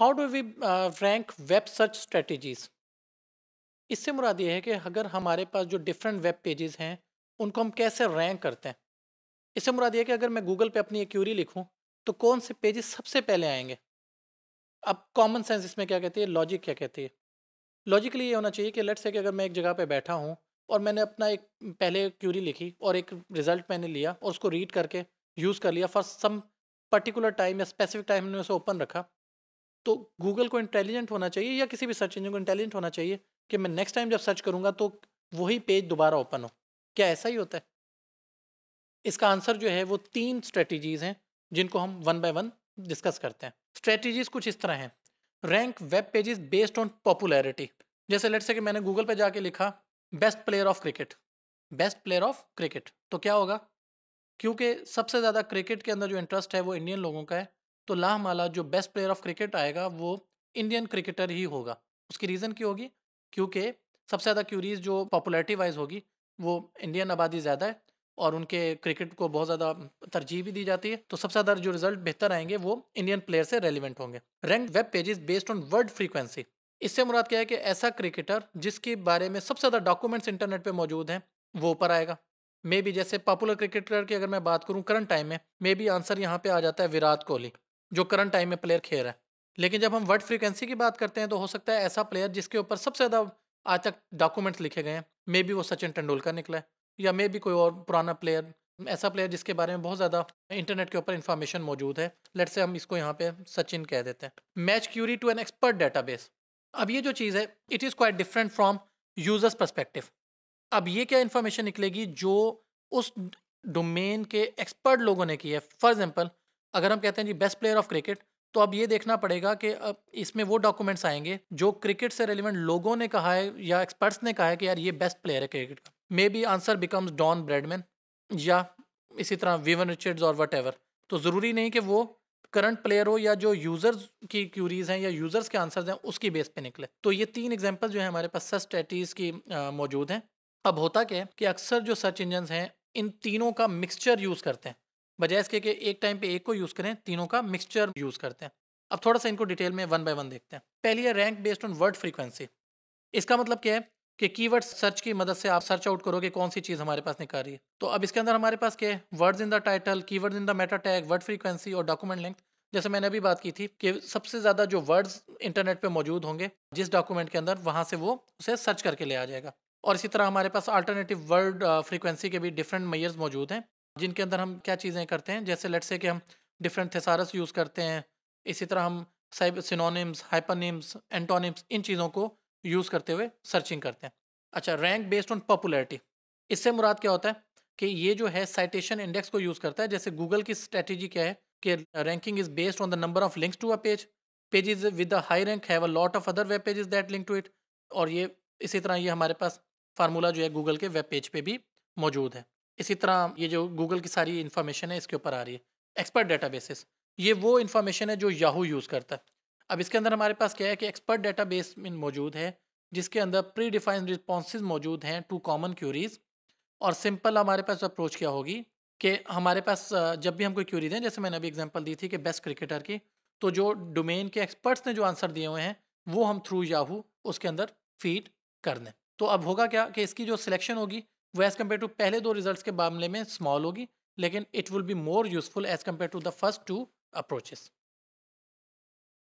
how do we rank web search strategies इससे मुराद ये है कि अगर हमारे पास जो डिफरेंट वेब पेजेस हैं उनको हम कैसे रैंक करते हैं इससे मुराद ये है कि अगर मैं गूगल पे अपनी एक क्यूरी लिखूँ तो कौन से पेजेस सबसे पहले आएंगे अब कॉमन सेंस इसमें क्या कहती है लॉजिक क्या कहती है लॉजिकली ये होना चाहिए कि लेट्स से कि अगर मैं एक जगह पे बैठा हूँ और मैंने अपना एक पहले क्यूरी लिखी और एक रिजल्ट मैंने लिया और उसको रीड करके यूज़ कर लिया फॉर सम पर्टिकुलर टाइम या स्पेसिफिक टाइम मैंने उसे ओपन रखा तो गूगल को इंटेलिजेंट होना चाहिए या किसी भी सर्च इंजन को इंटेलिजेंट होना चाहिए कि मैं नेक्स्ट टाइम जब सर्च करूँगा तो वही पेज दोबारा ओपन हो क्या ऐसा ही होता है इसका आंसर जो है वो तीन स्ट्रेटजीज़ हैं जिनको हम वन बाय वन डिस्कस करते हैं स्ट्रेटजीज़ कुछ इस तरह हैं rank web pages based on popularity जैसे लेट से कि मैंने गूगल पे जाके लिखा best player of cricket best player of cricket तो क्या होगा क्योंकि सबसे ज़्यादा क्रिकेट के अंदर जो इंटरेस्ट है वो इंडियन लोगों का है तो लाह माला जो बेस्ट प्लेयर ऑफ क्रिकेट आएगा वो इंडियन क्रिकेटर ही होगा उसकी रीज़न क्यों होगी क्योंकि सबसे ज़्यादा क्यूरीज जो पॉपुलरिटी वाइज होगी वो इंडियन आबादी ज़्यादा है और उनके क्रिकेट को बहुत ज़्यादा तरजीह भी दी जाती है तो सबसे ज़्यादा जो रिजल्ट बेहतर आएंगे वो इंडियन प्लेयर से रेलिवेंट होंगे rank web pages based on word frequency इससे मुराद क्या है कि ऐसा क्रिकेटर जिसके बारे में सबसे ज़्यादा डॉक्यूमेंट्स इंटरनेट पर मौजूद हैं वो ऊपर आएगा मे बी जैसे पॉपुलर क्रिकेटर की अगर मैं बात करूँ करंट टाइम में मे बी आंसर यहाँ पे आ जाता है विराट कोहली जो करंट टाइम में प्लेयर खेल रहा है लेकिन जब हम वर्ड फ्रीक्वेंसी की बात करते हैं तो हो सकता है ऐसा प्लेयर जिसके ऊपर सबसे ज़्यादा आज तक डॉक्यूमेंट्स लिखे गए हैं मे बी वो सचिन तेंडुलकर निकला है या मे बी कोई और पुराना प्लेयर ऐसा प्लेयर जिसके बारे में बहुत ज़्यादा इंटरनेट के ऊपर इन्फॉर्मेशन मौजूद है लेट से हम इसको यहाँ पे सचिन कह देते हैं match query to an expert data अब ये जो चीज़ है it is quite different from users perspective अब ये क्या इन्फॉर्मेशन निकलेगी जो उस डोमेन के एक्सपर्ट लोगों ने की है फॉर एग्जाम्पल अगर हम कहते हैं जी बेस्ट प्लेयर ऑफ क्रिकेट तो अब ये देखना पड़ेगा कि अब इसमें वो डॉक्यूमेंट्स आएंगे जो क्रिकेट से रेलिवेंट लोगों ने कहा है या एक्सपर्ट्स ने कहा है कि यार ये बेस्ट प्लेयर है क्रिकेट का maybe answer becomes Don Bradman या इसी तरह विवन रिचर्ड्स और वट तो ज़रूरी नहीं कि वो करंट प्लेयर हो या जो यूज़र्स की क्यूरीज हैं या यूज़र्स के आंसर्स हैं उसकी बेस पे निकले तो ये तीन एग्जांपल जो है हमारे पास सर्च स्ट्रेटीज की मौजूद हैं अब होता क्या है कि अक्सर जो सर्च इंजन हैं इन तीनों का मिक्सचर यूज़ करते हैं बजाय इसके कि एक टाइम पे एक को यूज़ करें तीनों का मिक्सचर यूज़ करते हैं अब थोड़ा सा इनको डिटेल में वन बाय वन देखते हैं पहली है rank based on word frequency इसका मतलब क्या है कि कीवर्ड सर्च की मदद से आप सर्च आउट करोगे कौन सी चीज़ हमारे पास निकाल रही है तो अब इसके अंदर हमारे पास क्या है words in the title keywords in the meta tag word frequency और डॉक्यूमेंट लेंथ जैसे मैंने अभी बात की थी कि सबसे ज़्यादा जो वर्ड्स इंटरनेट पर मौजूद होंगे जिस डॉक्यूमेंट के अंदर वहाँ से वो उसे सर्च करके ले आ जाएगा और इसी तरह हमारे पास अल्टरनेटिव वर्ड फ्रीक्वेंसी के भी डिफरेंट मैयर्स मौजूद हैं जिनके अंदर हम क्या चीज़ें करते हैं जैसे लेट्स से कि हम डिफरेंट थेसारस यूज़ करते हैं इसी तरह हम साइब सिनोनिम्स हाइपरनिम्स एंटोनिम्स इन चीज़ों को यूज़ करते हुए सर्चिंग करते हैं अच्छा रैंक बेस्ड ऑन पॉपुलैरिटी इससे मुराद क्या होता है कि ये जो है साइटेशन इंडेक्स को यूज़ करता है जैसे गूगल की स्ट्रेटेजी क्या है कि ranking is based on the number of links to a page pages with high rank have a lot of other web pages that link to it और ये इसी तरह ये हमारे पास फार्मूला जो है गूगल के वेब पेज पे भी मौजूद है इसी तरह ये जो गूगल की सारी इन्फॉर्मेशन है इसके ऊपर आ रही है एक्सपर्ट डाटा बेसिस ये वो इन्फॉर्मेशन है जो याहू यूज़ करता है अब इसके अंदर हमारे पास क्या है कि एक्सपर्ट डाटा बेस मौजूद है जिसके अंदर प्री डिफाइंड रिस्पॉन्स मौजूद हैं टू कॉमन क्यूरीज और सिंपल हमारे पास अप्रोच क्या होगी कि हमारे पास जब भी हम कोई क्यूरी दें जैसे मैंने अभी एग्जांपल दी थी कि बेस्ट क्रिकेटर की तो जो डोमेन के एक्सपर्ट्स ने जो आंसर दिए हुए हैं वो हम थ्रू याहू उसके अंदर फीड कर दें तो अब होगा क्या कि इसकी जो सिलेक्शन होगी वो एज़ कम्पेयर टू पहले दो रिजल्ट के मामले में स्मॉल होगी लेकिन it will be more useful as compare to the first two approaches